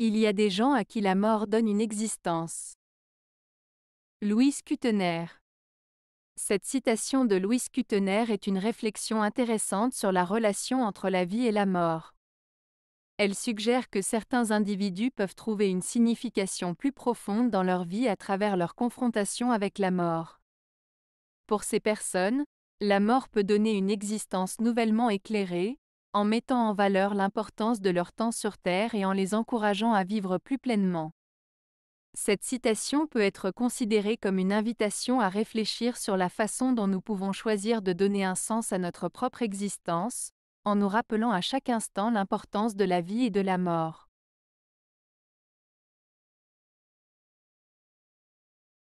Il y a des gens à qui la mort donne une existence. Louise Kutener Cette citation de Louise Kutener est une réflexion intéressante sur la relation entre la vie et la mort. Elle suggère que certains individus peuvent trouver une signification plus profonde dans leur vie à travers leur confrontation avec la mort. Pour ces personnes, la mort peut donner une existence nouvellement éclairée, en mettant en valeur l'importance de leur temps sur Terre et en les encourageant à vivre plus pleinement. Cette citation peut être considérée comme une invitation à réfléchir sur la façon dont nous pouvons choisir de donner un sens à notre propre existence, en nous rappelant à chaque instant l'importance de la vie et de la mort.